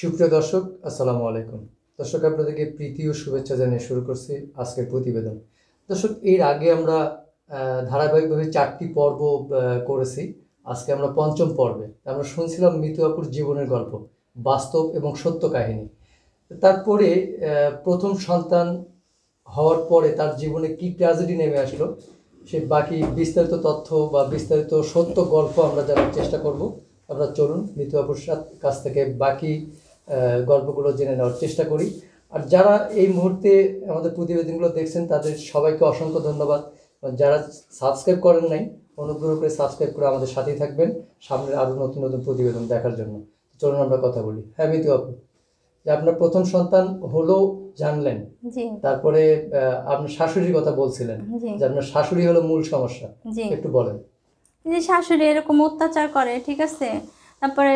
সুপ্রিয় দর্শক আসসালামু আলাইকুম দর্শক আপনাদেরকে প্রীতি ও শুভেচ্ছা জানিয়ে শুরু করছি আজকের প্রতিবেদন দর্শক এর আগে আমরা ধারাবাহিকভাবে চারটি পর্ব করেছি আজকে আমরা পঞ্চম পর্বে আমরা শুনছিলাম মিতু আপুর জীবনের গল্প বাস্তব এবং সত্য কাহিনী তারপরে প্রথম সন্তান হওয়ার পরে তার জীবনে কি ট্র্যাজেডি নেমে আসলো সে বাকি বিস্তারিত তথ্য বা বিস্তারিত সত্য গল্প আমরা জানার চেষ্টা করব আমরা চলুন মিতু আপুর কাছ থেকে বাকি গল্পগুলো জেনে নেওয়ার চেষ্টা করি আর যারা এই মুহূর্তে আমাদের প্রতিবেদনগুলো দেখছেন তাদের সবাইকে অসংখ্য ধন্যবাদ যারা সাবস্ক্রাইব করেন নাই অনুগ্রহ করে সাবস্ক্রাইব করে আমাদের সাথেই থাকবেন সামনের আরও নতুন নতুন প্রতিবেদন দেখার জন্য চলুন আমরা কথা বলি হ্যাঁ মিতু আপু যে আপনার প্রথম সন্তান হলো জানলেন তারপরে আপনার শাশুড়ির কথা বলছিলেন যে আপনার শাশুড়ি হলো মূল সমস্যা একটু বলেন যে শাশুড়ি এরকম অত্যাচার করে ঠিক আছে তারপরে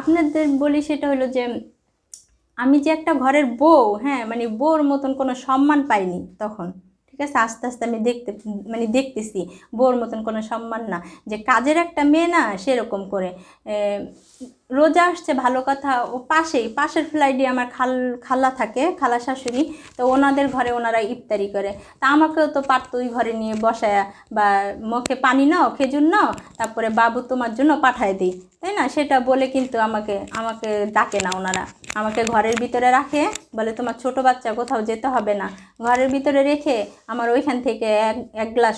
আপনাদের বলি সেটা হলো যে আমি যে একটা ঘরের বউ হ্যাঁ মানে বউর মতন কোনো সম্মান পাইনি তখন ঠিক আছে আস্তে আস্তে আমি দেখতে মানে দেখতেছি বউর মতন কোনো সম্মান না যে কাজের একটা মেয়ে না সেরকম করে রোজা আসছে ভালো কথা ও পাশেই পাশের ফ্লাইটে আমার খাল খালা থাকে খালা শাশুড়ি তো ওনাদের ঘরে ওনারা ইফতারি করে তা আমাকেও তো পার ওই ঘরে নিয়ে বসায় বা মুখে পানি নাও খেজুর নাও তারপরে বাবু তোমার জন্য পাঠায় দিই তাই না সেটা বলে কিন্তু আমাকে আমাকে ডাকে না ওনারা আমাকে ঘরের ভিতরে রাখে বলে তোমার ছোট বাচ্চা কোথাও যেতে হবে না ঘরের ভিতরে রেখে আমার ওইখান থেকে এক এক গ্লাস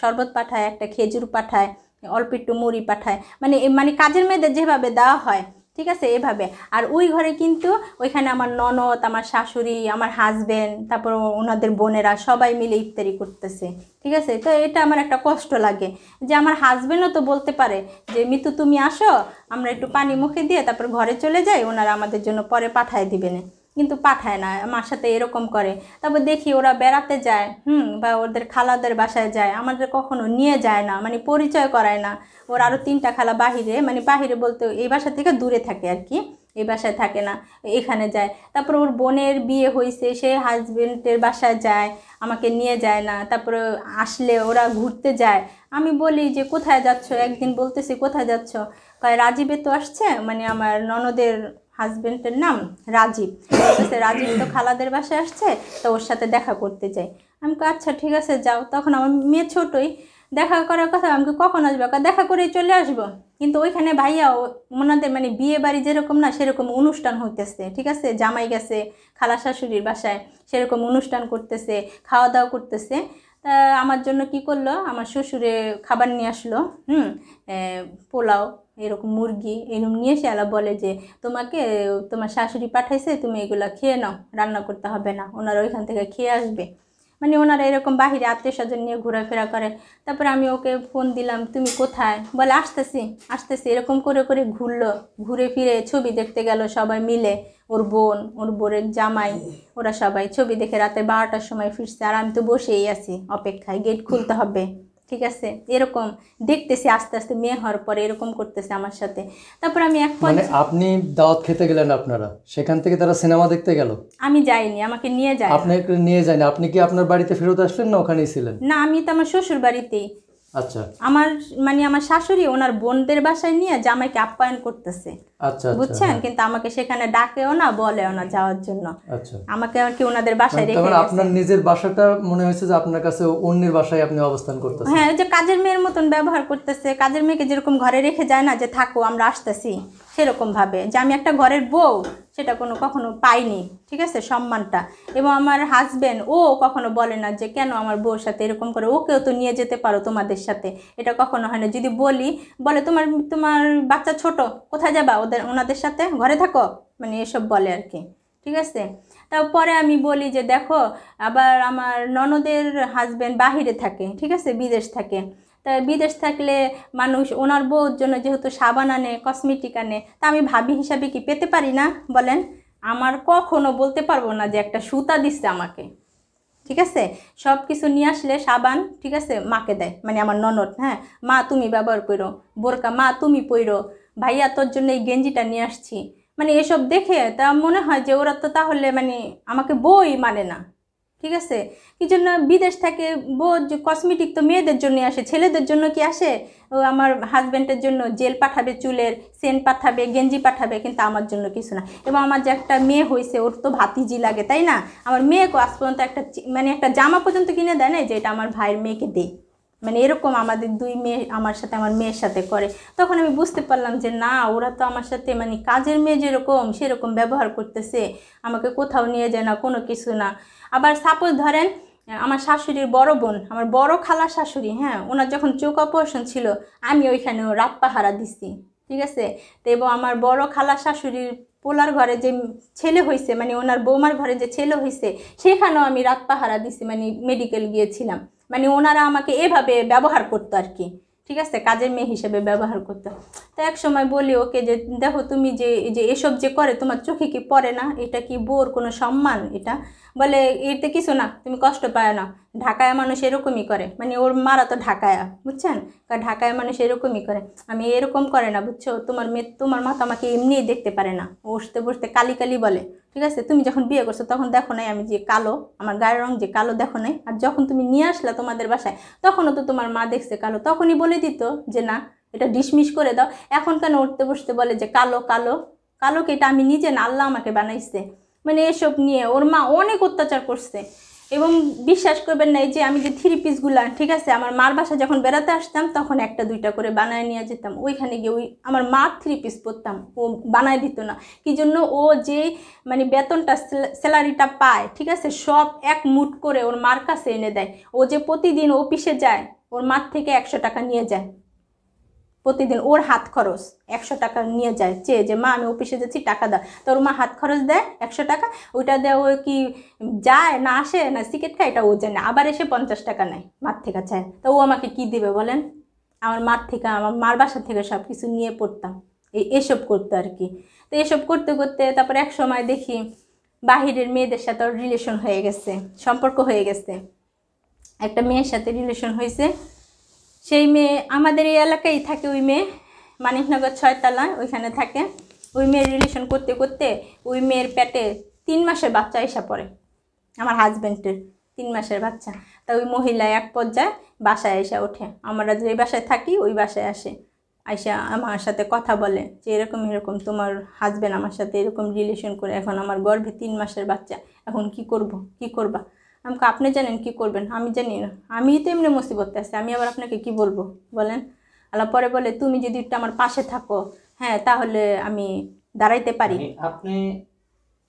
শরবত পাঠায় একটা খেজুর পাঠায় অল্প একটু মুড়ি পাঠায় মানে মানে কাজের মেয়েদের যেভাবে দেওয়া হয় ঠিক আছে এভাবে আর ওই ঘরে কিন্তু ওইখানে আমার ননদ আমার শাশুড়ি আমার হাজবেন্ড তারপর ওনাদের বোনেরা সবাই মিলে ইফতারি করতেছে ঠিক আছে তো এটা আমার একটা কষ্ট লাগে যে আমার হাজবেন্ডও তো বলতে পারে যে মিতু তুমি আসো আমরা একটু পানি মুখে দিয়ে তারপর ঘরে চলে যাই ওনারা আমাদের জন্য পরে পাঠায় দিবেনে কিন্তু পাঠায় না আমার সাথে এরকম করে তারপর দেখি ওরা বেড়াতে যায় হুম বা ওদের খালাদের বাসায় যায় আমাদের কখনো নিয়ে যায় না মানে পরিচয় করায় না ওর আরও তিনটা খালা বাহিরে মানে বাহিরে বলতে এই বাসা থেকে দূরে থাকে আর কি এই বাসায় থাকে না এখানে যায় তারপর ওর বোনের বিয়ে হয়েছে সে হাজবেন্ডের বাসায় যায় আমাকে নিয়ে যায় না তারপরে আসলে ওরা ঘুরতে যায় আমি বলি যে কোথায় যাচ্ছ একদিন বলতেছি কোথায় যাচ্ছ কয় রাজীবে তো আসছে মানে আমার ননদের হাজবেন্ডের নাম রাজীব আছে রাজীব তো খালাদের বাসায় আসছে তো ওর সাথে দেখা করতে চাই আমি আচ্ছা ঠিক আছে যাও তখন আমার মেয়ে ছোটোই দেখা করার কথা আমাকে কখন আসবে দেখা করে চলে আসবো কিন্তু ওইখানে ভাইয়া ওনাদের মানে বিয়ে বাড়ি যেরকম না সেরকম অনুষ্ঠান হইতেছে ঠিক আছে জামাই গেছে খালা শাশুড়ির বাসায় সেরকম অনুষ্ঠান করতেছে খাওয়া দাওয়া করতেছে তা আমার জন্য কি করলো আমার শ্বশুরে খাবার নিয়ে আসলো হুম পোলাও এরকম মুরগি এরকম নিয়ে এসে আলা বলে যে তোমাকে তোমার শাশুড়ি পাঠাইছে তুমি এগুলো খেয়ে নাও রান্না করতে হবে না ওনারা ওইখান থেকে খেয়ে আসবে মানে ওনারা এরকম বাহিরে আত্মীয় স্বজন নিয়ে ঘোরাফেরা করে তারপরে আমি ওকে ফোন দিলাম তুমি কোথায় বলে আসতেছি আসতেছি এরকম করে করে ঘুরলো ঘুরে ফিরে ছবি দেখতে গেল সবাই মিলে ওর বোন ওর বোনের জামাই ওরা সবাই ছবি দেখে রাতে বারোটার সময় ফিরছে আর আমি তো বসেই আছি অপেক্ষায় গেট খুলতে হবে ঠিক আছে এরকম দেখতেছি আস্তে আস্তে মেয়ে হওয়ার পরে এরকম করতেছে আমার সাথে তারপর আমি এক মানে আপনি দাওয়াত খেতে গেলেন আপনারা সেখান থেকে তারা সিনেমা দেখতে গেল আমি যাইনি আমাকে নিয়ে যায় আপনাকে নিয়ে যাইনি আপনি কি আপনার বাড়িতে ফেরত আসলেন না ওখানেই ছিলেন না আমি তো আমার শ্বশুর বাড়িতেই আচ্ছা। আমার মানে আমার শাশুড়ি ওনার বোনদের বাসায় নিয়ে জামাইকে আপ্যায়ন করতেছে আচ্ছা, আচ্ছা, বুঝছেন হ্যাঁ। কিন্তু আমাকে সেখানে ডাকেও না বলেও না যাওয়ার জন্য আমাকে আর কি ওনাদের বাসায় মানে রেখে আপনার নিজের বাসাটা মনে হয়েছে যে আপনার কাছে অন্যের বাসায় আপনি অবস্থান করতেছেন হ্যাঁ যে কাজের মেয়ের মতন ব্যবহার করতেছে কাজের মেয়েকে যেরকম ঘরে রেখে যায় না যে থাকো আমরা আসতেছি সেরকম ভাবে যে আমি একটা ঘরের বউ সেটা কোনো কখনো পাইনি ঠিক আছে সম্মানটা এবং আমার হাজব্যান্ড ও কখনো বলে না যে কেন আমার বউর সাথে এরকম করে ওকেও তো নিয়ে যেতে পারো তোমাদের সাথে এটা কখনো হয় না যদি বলি বলে তোমার তোমার বাচ্চা ছোট কোথায় যাবা ওদের ওনাদের সাথে ঘরে থাকো মানে এসব বলে আর কি ঠিক আছে তারপরে আমি বলি যে দেখো আবার আমার ননদের হাজব্যান্ড বাহিরে থাকে ঠিক আছে বিদেশ থাকে বিদেশ থাকলে মানুষ ওনার বউর জন্য যেহেতু সাবান আনে কসমেটিক আনে তা আমি ভাবি হিসাবে কি পেতে পারি না বলেন আমার কখনো বলতে পারবো না যে একটা সুতা দিচ্ছে আমাকে ঠিক আছে সব কিছু নিয়ে আসলে সাবান ঠিক আছে মাকে দেয় মানে আমার ননদ হ্যাঁ মা তুমি ব্যবহার করো বোরকা মা তুমি পইরো ভাইয়া তোর জন্য এই গেঞ্জিটা নিয়ে আসছি মানে এসব দেখে তা মনে হয় যে ওরা তো তাহলে মানে আমাকে বই মানে না ঠিক আছে কি জন্য বিদেশ থেকে যে কসমেটিক তো মেয়েদের জন্য আসে ছেলেদের জন্য কি আসে ও আমার হাজব্যান্ডের জন্য জেল পাঠাবে চুলের সেন্ট পাঠাবে গেঞ্জি পাঠাবে কিন্তু আমার জন্য কিছু না এবং আমার যে একটা মেয়ে হয়েছে ওর তো ভাতিজি লাগে তাই না আমার মেয়েকে আজ পর্যন্ত একটা মানে একটা জামা পর্যন্ত কিনে দেয় না যে এটা আমার ভাইয়ের মেয়েকে দেয় মানে এরকম আমাদের দুই মেয়ে আমার সাথে আমার মেয়ের সাথে করে তখন আমি বুঝতে পারলাম যে না ওরা তো আমার সাথে মানে কাজের মেয়ে যেরকম সেরকম ব্যবহার করতেছে আমাকে কোথাও নিয়ে যায় না কোনো কিছু না আবার সাপোজ ধরেন আমার শাশুড়ির বড় বোন আমার বড় খালা শাশুড়ি হ্যাঁ ওনার যখন চোখ অপারেশন ছিল আমি ওইখানে রাত পাহারা দিছি ঠিক আছে তো এবং আমার বড় খালা শাশুড়ির পোলার ঘরে যে ছেলে হয়েছে মানে ওনার বৌমার ঘরে যে ছেলে হয়েছে সেখানেও আমি রাত পাহারা দিছি মানে মেডিকেল গিয়েছিলাম মানে ওনারা আমাকে এভাবে ব্যবহার করতো আর কি ঠিক আছে কাজের মেয়ে হিসেবে ব্যবহার করতো তো এক সময় বলি ওকে যে দেখো তুমি যে যে এসব যে করে তোমার চোখে কি পড়ে না এটা কি বোর কোনো সম্মান এটা বলে এতে কিছু না তুমি কষ্ট পায় না ঢাকায় মানুষ এরকমই করে মানে ওর মারা তো ঢাকায়া বুঝছেন ঢাকায় মানুষ এরকমই করে আমি এরকম করে না বুঝছো তোমার মেয়ে তোমার মা তো আমাকে এমনিই দেখতে পারে না বসতে বসতে কালি কালি বলে ঠিক আছে তুমি যখন বিয়ে করছো তখন দেখো নাই আমি যে কালো আমার গায়ের রং যে কালো দেখো নাই আর যখন তুমি নিয়ে আসলা তোমাদের বাসায় তখনও তো তোমার মা দেখছে কালো তখনই বলে দিত যে না এটা ডিসমিস করে দাও এখন কেন উঠতে বসতে বলে যে কালো কালো কালোকে এটা আমি নিজে না আল্লাহ আমাকে বানাইছে মানে এসব নিয়ে ওর মা অনেক অত্যাচার করছে এবং বিশ্বাস করবেন না এই যে আমি যে থ্রি পিসগুলো ঠিক আছে আমার মার বাসা যখন বেড়াতে আসতাম তখন একটা দুইটা করে বানায় নিয়ে যেতাম ওইখানে গিয়ে ওই আমার মা থ্রি পিস পরতাম ও বানায় দিত না কি জন্য ও যে মানে বেতনটা স্যালারিটা পায় ঠিক আছে সব এক মুট করে ওর মার কাছে এনে দেয় ও যে প্রতিদিন অফিসে যায় ওর মার থেকে একশো টাকা নিয়ে যায় প্রতিদিন ওর হাত খরচ একশো টাকা নিয়ে যায় চেয়ে যে মা আমি অফিসে যাচ্ছি টাকা দাও ওর মা হাত খরচ দেয় একশো টাকা ওইটা দেয় ও কি যায় না আসে না সিকেট খায় এটা ও জানে আবার এসে পঞ্চাশ টাকা নেয় মার থেকে চায় তো ও আমাকে কি দেবে বলেন আমার মার থেকে আমার মার বাসা থেকে সব কিছু নিয়ে পড়তাম এই এসব করতো আর কি তো এসব করতে করতে তারপর এক সময় দেখি বাহিরের মেয়েদের সাথে ওর রিলেশন হয়ে গেছে সম্পর্ক হয়ে গেছে একটা মেয়ের সাথে রিলেশন হয়েছে সেই মেয়ে আমাদের এই এলাকায় থাকে ওই মেয়ে মানিকনগর ছয়তলায় ওইখানে থাকে ওই মেয়ের রিলেশন করতে করতে ওই মেয়ের পেটে তিন মাসের বাচ্চা এসে পড়ে আমার হাজব্যান্ডের তিন মাসের বাচ্চা তা ওই মহিলা এক পর্যায়ে বাসায় এসে ওঠে আমরা যে বাসায় থাকি ওই বাসায় আসে আইসা আমার সাথে কথা বলে যে এরকম এরকম তোমার হাজব্যান্ড আমার সাথে এরকম রিলেশন করে এখন আমার গর্ভে তিন মাসের বাচ্চা এখন কি করব কি করবা আমাকে আপনি জানেন কি করবেন আমি জানি না আমি তো এমনি মুসিবত আসছে আমি আবার আপনাকে কি বলবো বলেন আল্লাহ পরে বলে তুমি যদি একটু আমার পাশে থাকো হ্যাঁ তাহলে আমি দাঁড়াইতে পারি আপনি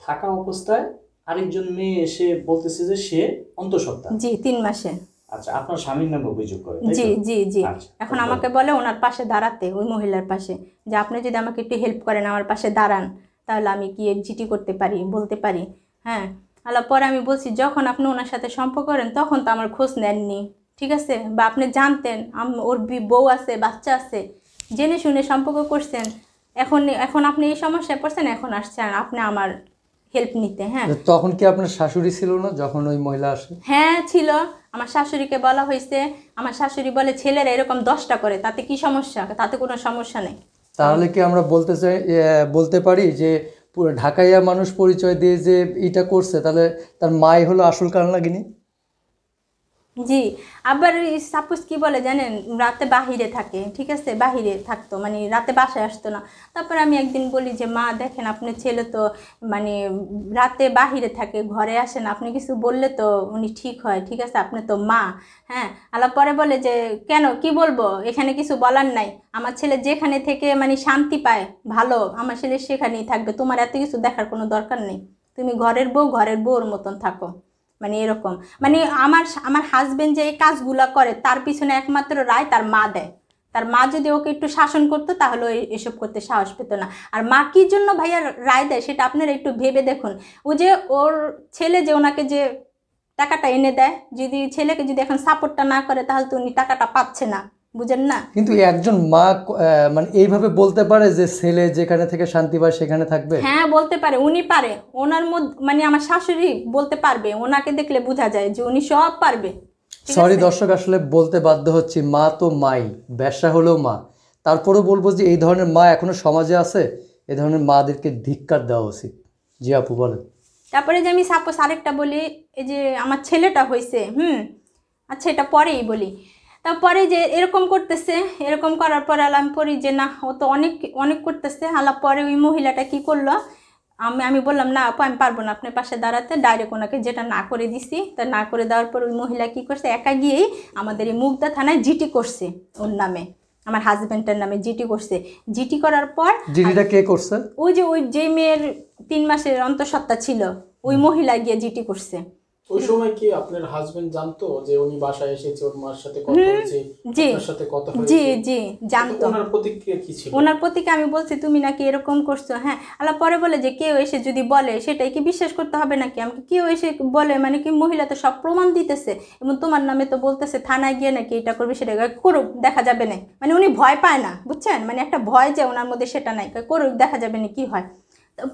থাকা অবস্থায় আরেকজন মেয়ে এসে বলতেছে যে সে অন্তঃসত্ত্বা জি তিন মাসে আচ্ছা আপনার স্বামীর নামে অভিযোগ করে জি জি জি আচ্ছা, এখন আমাকে বলে ওনার পাশে দাঁড়াতে ওই মহিলার পাশে যে আপনি যদি আমাকে একটু হেল্প করেন আমার পাশে দাঁড়ান তাহলে আমি কি জিটি করতে পারি বলতে পারি হ্যাঁ আল্লাহ পরে আমি বলছি যখন আপনি ওনার সাথে সম্পর্ক করেন তখন তো আমার খোঁজ নেননি ঠিক আছে বা আপনি জানতেন ওর বউ আছে বাচ্চা আছে জেনে শুনে সম্পর্ক করছেন এখন এখন আপনি এই সমস্যায় পড়ছেন এখন আসছেন আপনি আমার হেল্প নিতে হ্যাঁ তখন কি আপনার শাশুড়ি ছিল না যখন ওই মহিলা আসে হ্যাঁ ছিল আমার শাশুড়িকে বলা হয়েছে আমার শাশুড়ি বলে ছেলেরা এরকম দশটা করে তাতে কি সমস্যা তাতে কোনো সমস্যা নেই তাহলে কি আমরা বলতে চাই বলতে পারি যে পুরো ঢাকাইয়া মানুষ পরিচয় দিয়ে যে এটা করছে তাহলে তার মাই হলো আসল কারণ লাগেনি জি আবার সাপোজ কি বলে জানেন রাতে বাহিরে থাকে ঠিক আছে বাহিরে থাকতো মানে রাতে বাসায় আসতো না তারপর আমি একদিন বলি যে মা দেখেন আপনার ছেলে তো মানে রাতে বাহিরে থাকে ঘরে আসেন আপনি কিছু বললে তো উনি ঠিক হয় ঠিক আছে আপনি তো মা হ্যাঁ আলাপ পরে বলে যে কেন কি বলবো এখানে কিছু বলার নাই আমার ছেলে যেখানে থেকে মানে শান্তি পায় ভালো আমার ছেলে সেখানেই থাকবে তোমার এত কিছু দেখার কোনো দরকার নেই তুমি ঘরের বউ ঘরের বউর মতন থাকো মানে এরকম মানে আমার আমার হাজব্যান্ড যে এই কাজগুলো করে তার পিছনে একমাত্র রায় তার মা দেয় তার মা যদি ওকে একটু শাসন করতো তাহলে ওই এসব করতে সাহস পেত না আর মা কী জন্য ভাইয়া রায় দেয় সেটা আপনারা একটু ভেবে দেখুন ও যে ওর ছেলে যে ওনাকে যে টাকাটা এনে দেয় যদি ছেলেকে যদি এখন সাপোর্টটা না করে তাহলে তো উনি টাকাটা পাচ্ছে না বুঝেন না কিন্তু একজন মা মানে এইভাবে বলতে পারে যে ছেলে যেখানে থেকে শান্তি পায় সেখানে থাকবে হ্যাঁ বলতে পারে উনি পারে ওনার মধ্যে মানে আমার শাশুড়ি বলতে পারবে ওনাকে দেখলে বোঝা যায় যে উনি সব পারবে সরি দর্শক আসলে বলতে বাধ্য হচ্ছি মা তো মাই ব্যবসা হলেও মা তারপরেও বলবো যে এই ধরনের মা এখনো সমাজে আছে এই ধরনের মাদেরকে ধিক্কার দেওয়া উচিত জি আপু বলেন তারপরে যে আমি সাপোজ আরেকটা বলি এই যে আমার ছেলেটা হয়েছে হুম আচ্ছা এটা পরেই বলি তারপরে যে এরকম করতেছে এরকম করার পরে আলাম পরি যে না ও তো অনেক অনেক করতেছে আলাপ পরে ওই মহিলাটা কি করলো আমি আমি বললাম না আপু আমি পারবো না আপনার পাশে দাঁড়াতে ডাইরেক্ট ওনাকে যেটা না করে দিছি তা না করে দেওয়ার পর ওই মহিলা কি করছে একা গিয়েই আমাদের এই মুগদা থানায় জিটি করছে ওর নামে আমার হাজব্যান্ডের নামে জিটি করছে জিটি করার পর জিটিটা কে করছে ওই যে ওই যে মেয়ের তিন মাসের অন্তঃসত্ত্বা ছিল ওই মহিলা গিয়ে জিটি করছে ওই সময় কি আপনার হাজবেন্ড জানতো যে উনি বাসায় এসেছে ওর মার সাথে কথা হয়েছে আপনার সাথে কথা হয়েছে জি জি জানতো ওনার প্রতিক্রিয়া কি ছিল ওনার প্রতিক্রিয়া আমি বলছি তুমি নাকি এরকম করছো হ্যাঁ আলা পরে বলে যে কেউ এসে যদি বলে সেটাই কি বিশ্বাস করতে হবে নাকি আমাকে কেউ এসে বলে মানে কি মহিলা তো সব প্রমাণ দিতেছে এবং তোমার নামে তো বলতেছে থানায় গিয়ে নাকি এটা করবে সেটা করুক দেখা যাবে না মানে উনি ভয় পায় না বুঝছেন মানে একটা ভয় যে ওনার মধ্যে সেটা নাই করুক দেখা যাবে না কি হয়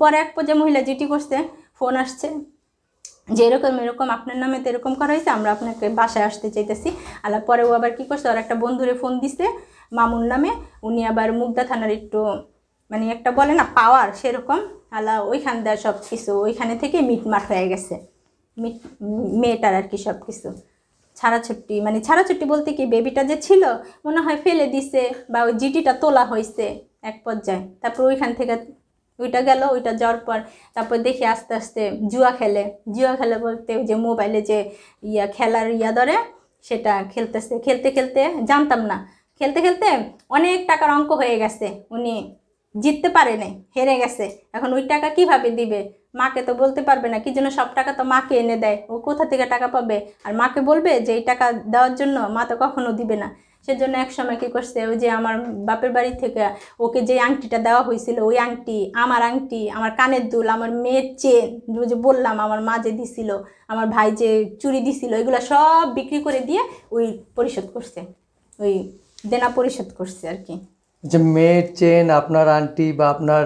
পরে এক পর্যায়ে মহিলা যেটি করছে ফোন আসছে যেরকম এরকম আপনার নামে তো এরকম করা হয়েছে আমরা আপনাকে বাসায় আসতে চাইতেছি আর পরে ও আবার কী করছে ওর একটা বন্ধুরে ফোন দিছে মামুন নামে উনি আবার মুগদা থানার একটু মানে একটা বলে না পাওয়ার সেরকম আলা ওইখান দেওয়া সব কিছু ওইখানে থেকে মিটমাট হয়ে গেছে মিট মেয়েটার আর কি সব কিছু ছাড়াছুট্টি মানে ছাড়াছুট্টি বলতে কি বেবিটা যে ছিল মনে হয় ফেলে দিছে বা ওই জিটিটা তোলা হয়েছে এক পর্যায়ে তারপর ওইখান থেকে ওইটা গেল ওইটা যাওয়ার পর তারপর দেখি আস্তে আস্তে জুয়া খেলে জুয়া খেলে বলতে যে মোবাইলে যে ইয়া খেলার ইয়া ধরে সেটা খেলতেছে খেলতে খেলতে জানতাম না খেলতে খেলতে অনেক টাকার অঙ্ক হয়ে গেছে উনি জিততে পারে নাই হেরে গেছে এখন ওই টাকা কিভাবে দিবে মাকে তো বলতে পারবে না কি জন্য সব টাকা তো মাকে এনে দেয় ও কোথা থেকে টাকা পাবে আর মাকে বলবে যে এই টাকা দেওয়ার জন্য মা তো কখনো দিবে না সেজন্য এক সময় কী করছে ওই যে আমার বাপের বাড়ি থেকে ওকে যে আংটিটা দেওয়া হয়েছিল ওই আংটি আমার আংটি আমার কানের দুল আমার মেয়ের চেন যে বললাম আমার মা যে দিছিল আমার ভাই যে চুরি দিছিল এগুলো সব বিক্রি করে দিয়ে ওই পরিশোধ করছে ওই দেনা পরিশোধ করছে আর কি যে মেয়ের চেন আপনার আন্টি বা আপনার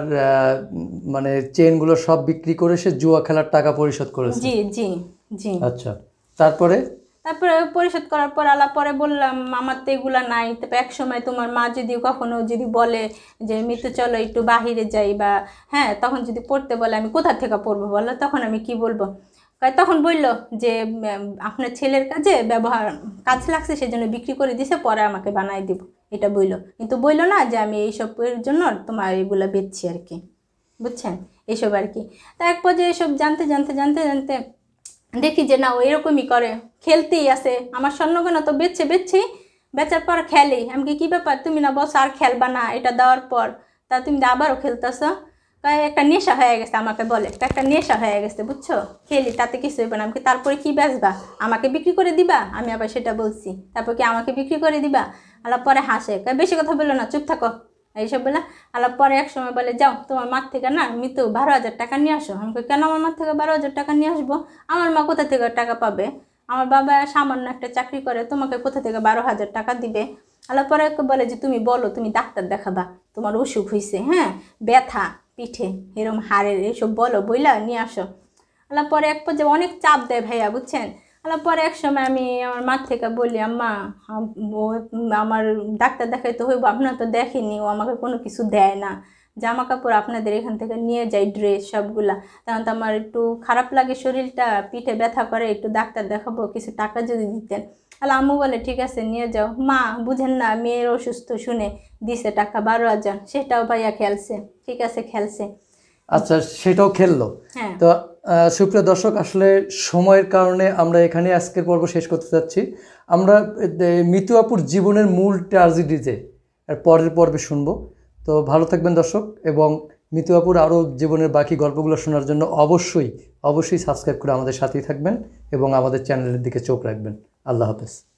মানে চেনগুলো সব বিক্রি করে সে জুয়া খেলার টাকা পরিশোধ করেছে জি জি জি আচ্ছা তারপরে তারপরে পরিশোধ করার পর আলাপ পরে বললাম আমার তো এগুলা নাই তারপর এক সময় তোমার মা যদি কখনো যদি বলে যে মৃত্যু চলো একটু বাহিরে যাই বা হ্যাঁ তখন যদি পড়তে বলে আমি কোথা থেকে পড়বো বলো তখন আমি কি বলবো তখন বলল যে আপনার ছেলের কাজে ব্যবহার কাজ লাগছে সেজন্য বিক্রি করে দিছে পরে আমাকে বানাই দিব এটা বলল কিন্তু বলল না যে আমি এইসবের জন্য তোমার এগুলো বেচছি আর কি বুঝছেন এইসব আর কি তা এক পর্যায়ে এসব জানতে জানতে জানতে জানতে দেখি যে না ও এরকমই করে খেলতেই আছে আমার স্বর্ণগণ তো বেচছে বেচছি বেচার পর আমি কি কী ব্যাপার তুমি না বস আর খেলবা না এটা দেওয়ার পর তা তুমি আবারও খেলতেছ একটা নেশা হয়ে গেছে আমাকে বলে একটা নেশা হয়ে গেছে বুঝছো খেলি তাতে কিছু হইবে না আমি তারপরে কি বেচবা আমাকে বিক্রি করে দিবা আমি আবার সেটা বলছি তারপর কি আমাকে বিক্রি করে দিবা আলা পরে হাসে বেশি কথা বললো না চুপ থাকো এইসব বলে আলাপ পরে এক সময় বলে যাও তোমার মার থেকে না তো বারো হাজার টাকা নিয়ে আসো আমি কেন আমার মার থেকে বারো হাজার টাকা নিয়ে আসবো আমার মা কোথা থেকে টাকা পাবে আমার বাবা সামান্য একটা চাকরি করে তোমাকে কোথা থেকে বারো হাজার টাকা দিবে আলাপ পরে বলে যে তুমি বলো তুমি ডাক্তার দেখাবা তোমার অসুখ হয়েছে হ্যাঁ ব্যথা পিঠে এরম হাড়ের এইসব বলো বইলা নিয়ে আসো আলাপ পরে এক পর্যায়ে অনেক চাপ দেয় ভাইয়া বুঝছেন আর পরে এক সময় আমি আমার মার থেকে বলি আম্মা ও আমার ডাক্তার দেখাই তো হইব আপনার তো দেখেনি ও আমাকে কোনো কিছু দেয় না জামা কাপড় আপনাদের এখান থেকে নিয়ে যাই ড্রেস সবগুলা তখন তো আমার একটু খারাপ লাগে শরীরটা পিঠে ব্যথা করে একটু ডাক্তার দেখাবো কিছু টাকা যদি দিতেন তাহলে আম্মু বলে ঠিক আছে নিয়ে যাও মা বুঝেন না মেয়ের অসুস্থ শুনে দিছে টাকা বারো হাজার সেটাও ভাইয়া খেলছে ঠিক আছে খেলছে আচ্ছা সেটাও খেললো হ্যাঁ তো সুপ্রিয় দর্শক আসলে সময়ের কারণে আমরা এখানে আজকের পর্ব শেষ করতে চাচ্ছি আমরা মিতু আপুর জীবনের মূল ট্রাজেডিতে পরের পর্বে শুনব তো ভালো থাকবেন দর্শক এবং মিতু আপুর আরও জীবনের বাকি গল্পগুলো শোনার জন্য অবশ্যই অবশ্যই সাবস্ক্রাইব করে আমাদের সাথেই থাকবেন এবং আমাদের চ্যানেলের দিকে চোখ রাখবেন আল্লাহ হাফেজ